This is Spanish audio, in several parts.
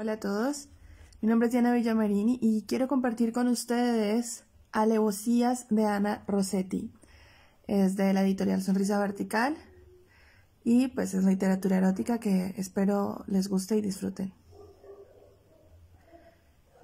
Hola a todos, mi nombre es Diana Villamarini y quiero compartir con ustedes Alevosías de Ana Rossetti. Es de la editorial Sonrisa Vertical y pues es literatura erótica que espero les guste y disfruten.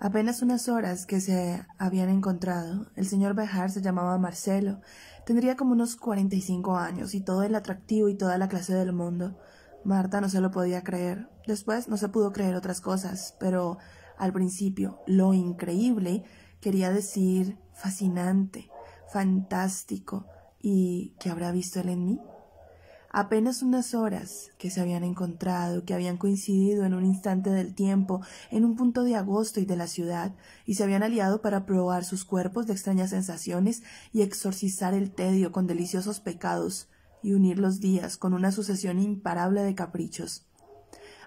Apenas unas horas que se habían encontrado, el señor Bejar se llamaba Marcelo, tendría como unos 45 años y todo el atractivo y toda la clase del mundo Marta no se lo podía creer. Después no se pudo creer otras cosas, pero al principio lo increíble quería decir fascinante, fantástico y que habrá visto él en mí. Apenas unas horas que se habían encontrado, que habían coincidido en un instante del tiempo, en un punto de agosto y de la ciudad, y se habían aliado para probar sus cuerpos de extrañas sensaciones y exorcizar el tedio con deliciosos pecados, y unir los días con una sucesión imparable de caprichos.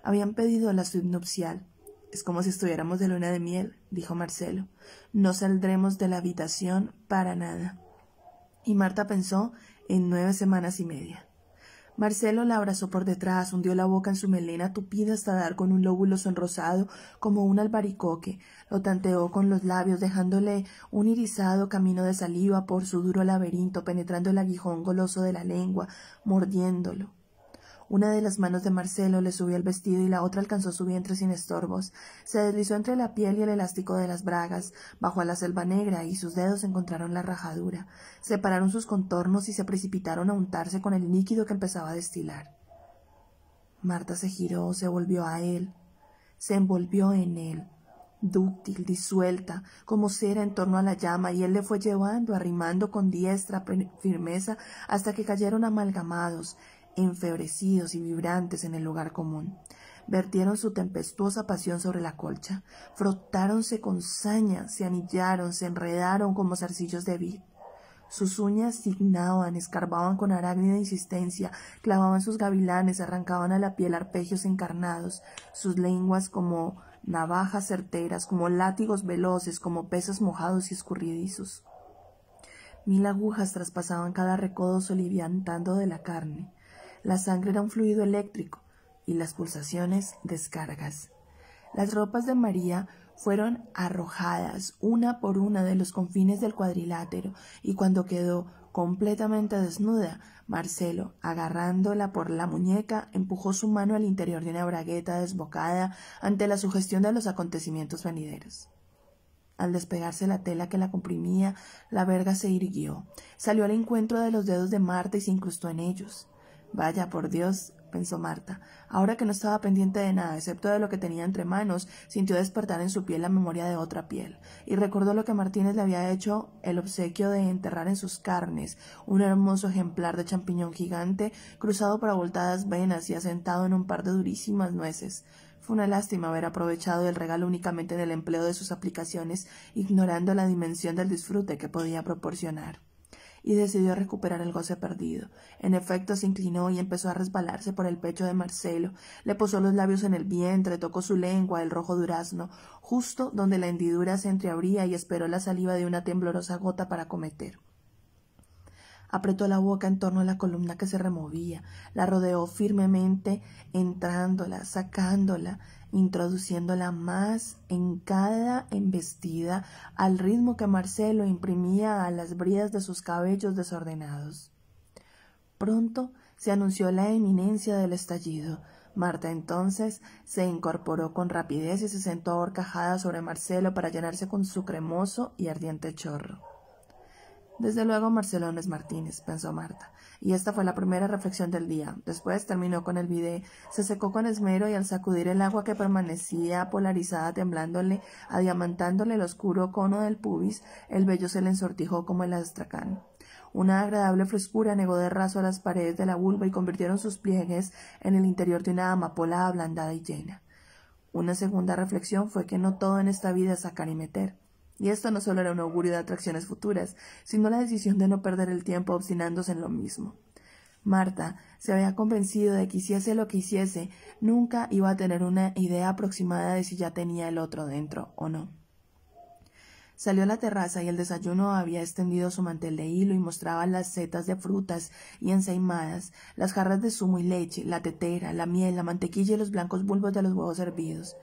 Habían pedido la suite nupcial. Es como si estuviéramos de luna de miel, dijo Marcelo. No saldremos de la habitación para nada. Y Marta pensó en nueve semanas y media. Marcelo la abrazó por detrás, hundió la boca en su melena tupida hasta dar con un lóbulo sonrosado como un albaricoque, lo tanteó con los labios dejándole un irisado camino de saliva por su duro laberinto, penetrando el aguijón goloso de la lengua, mordiéndolo. Una de las manos de Marcelo le subió el vestido y la otra alcanzó su vientre sin estorbos. Se deslizó entre la piel y el elástico de las bragas, bajo a la selva negra y sus dedos encontraron la rajadura. Separaron sus contornos y se precipitaron a untarse con el líquido que empezaba a destilar. Marta se giró, se volvió a él, se envolvió en él, dúctil, disuelta, como cera en torno a la llama, y él le fue llevando, arrimando con diestra firmeza hasta que cayeron amalgamados, enfebrecidos y vibrantes en el lugar común. Vertieron su tempestuosa pasión sobre la colcha, frotáronse con saña, se anillaron, se enredaron como zarcillos de vid. Sus uñas signaban, escarbaban con arácnida insistencia, clavaban sus gavilanes, arrancaban a la piel arpegios encarnados, sus lenguas como navajas certeras, como látigos veloces, como peces mojados y escurridizos. Mil agujas traspasaban cada recodo soliviantando de la carne. La sangre era un fluido eléctrico y las pulsaciones descargas. Las ropas de María fueron arrojadas una por una de los confines del cuadrilátero y cuando quedó completamente desnuda, Marcelo, agarrándola por la muñeca, empujó su mano al interior de una bragueta desbocada ante la sugestión de los acontecimientos venideros. Al despegarse la tela que la comprimía, la verga se irguió, salió al encuentro de los dedos de Marta y se incrustó en ellos. Vaya, por Dios, pensó Marta. Ahora que no estaba pendiente de nada, excepto de lo que tenía entre manos, sintió despertar en su piel la memoria de otra piel, y recordó lo que Martínez le había hecho el obsequio de enterrar en sus carnes, un hermoso ejemplar de champiñón gigante, cruzado por abultadas venas y asentado en un par de durísimas nueces. Fue una lástima haber aprovechado el regalo únicamente en el empleo de sus aplicaciones, ignorando la dimensión del disfrute que podía proporcionar y decidió recuperar el goce perdido. En efecto, se inclinó y empezó a resbalarse por el pecho de Marcelo, le posó los labios en el vientre, tocó su lengua, el rojo durazno, justo donde la hendidura se entreabría y esperó la saliva de una temblorosa gota para cometer. Apretó la boca en torno a la columna que se removía, la rodeó firmemente, entrándola, sacándola, introduciéndola más en cada embestida, al ritmo que Marcelo imprimía a las bridas de sus cabellos desordenados. Pronto se anunció la eminencia del estallido. Marta entonces se incorporó con rapidez y se sentó ahorcajada sobre Marcelo para llenarse con su cremoso y ardiente chorro. Desde luego Marcelo es Martínez, pensó Marta, y esta fue la primera reflexión del día. Después terminó con el vide, se secó con esmero y al sacudir el agua que permanecía polarizada temblándole, adiamantándole el oscuro cono del pubis, el vello se le ensortijó como el astracán. Una agradable frescura negó de raso a las paredes de la vulva y convirtieron sus pliegues en el interior de una amapola ablandada y llena. Una segunda reflexión fue que no todo en esta vida es sacar y meter. Y esto no solo era un augurio de atracciones futuras, sino la decisión de no perder el tiempo obstinándose en lo mismo. Marta se había convencido de que hiciese lo que hiciese, nunca iba a tener una idea aproximada de si ya tenía el otro dentro o no. Salió a la terraza y el desayuno había extendido su mantel de hilo y mostraba las setas de frutas y ensaimadas, las jarras de zumo y leche, la tetera, la miel, la mantequilla y los blancos bulbos de los huevos hervidos.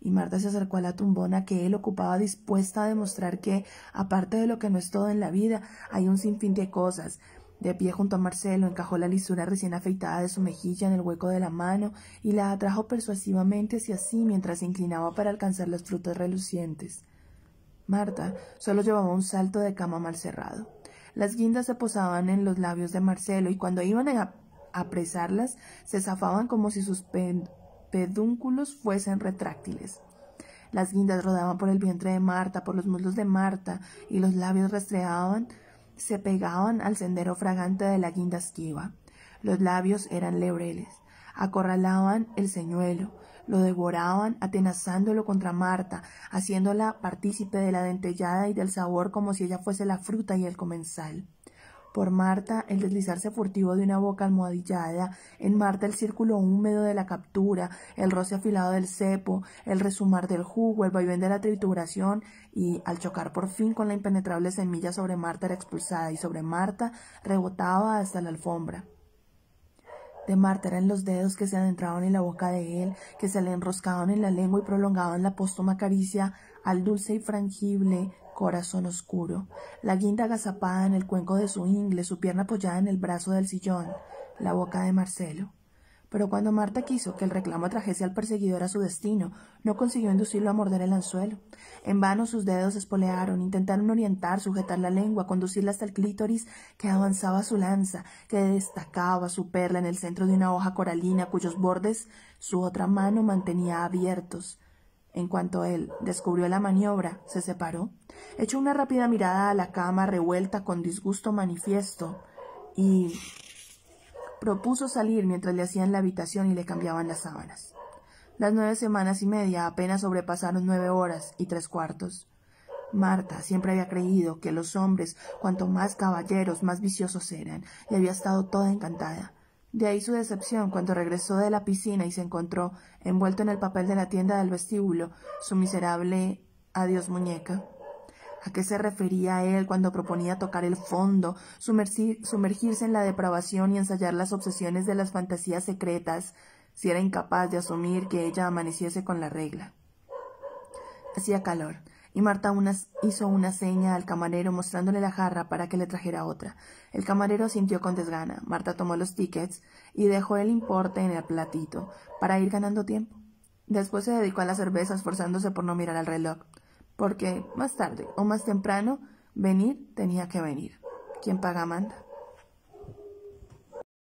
Y Marta se acercó a la tumbona que él ocupaba dispuesta a demostrar que, aparte de lo que no es todo en la vida, hay un sinfín de cosas. De pie junto a Marcelo, encajó la lisura recién afeitada de su mejilla en el hueco de la mano y la atrajo persuasivamente hacia sí mientras se inclinaba para alcanzar las frutas relucientes. Marta solo llevaba un salto de cama mal cerrado. Las guindas se posaban en los labios de Marcelo y cuando iban a apresarlas se zafaban como si sus pedúnculos fuesen retráctiles. Las guindas rodaban por el vientre de Marta, por los muslos de Marta, y los labios rastreaban, se pegaban al sendero fragante de la guinda esquiva. Los labios eran lebreles, acorralaban el señuelo, lo devoraban, atenazándolo contra Marta, haciéndola partícipe de la dentellada y del sabor como si ella fuese la fruta y el comensal por Marta, el deslizarse furtivo de una boca almohadillada, en Marta el círculo húmedo de la captura, el roce afilado del cepo, el resumar del jugo, el vaivén de la trituración y, al chocar por fin con la impenetrable semilla sobre Marta era expulsada y sobre Marta rebotaba hasta la alfombra de Marta eran los dedos que se adentraban en la boca de él, que se le enroscaban en la lengua y prolongaban la póstuma caricia al dulce y frangible corazón oscuro, la guinda agazapada en el cuenco de su ingle, su pierna apoyada en el brazo del sillón, la boca de Marcelo. Pero cuando Marta quiso que el reclamo trajese al perseguidor a su destino, no consiguió inducirlo a morder el anzuelo. En vano sus dedos espolearon, intentaron orientar, sujetar la lengua, conducirla hasta el clítoris que avanzaba su lanza, que destacaba su perla en el centro de una hoja coralina cuyos bordes su otra mano mantenía abiertos. En cuanto él descubrió la maniobra, se separó, echó una rápida mirada a la cama revuelta con disgusto manifiesto y propuso salir mientras le hacían la habitación y le cambiaban las sábanas. Las nueve semanas y media apenas sobrepasaron nueve horas y tres cuartos. Marta siempre había creído que los hombres, cuanto más caballeros, más viciosos eran, y había estado toda encantada. De ahí su decepción cuando regresó de la piscina y se encontró, envuelto en el papel de la tienda del vestíbulo, su miserable adiós muñeca. ¿A qué se refería él cuando proponía tocar el fondo, sumergirse en la depravación y ensayar las obsesiones de las fantasías secretas, si era incapaz de asumir que ella amaneciese con la regla? Hacía calor y Marta hizo una seña al camarero mostrándole la jarra para que le trajera otra. El camarero sintió con desgana. Marta tomó los tickets y dejó el importe en el platito para ir ganando tiempo. Después se dedicó a la cerveza esforzándose por no mirar al reloj, porque más tarde o más temprano venir tenía que venir. ¿Quién paga manda?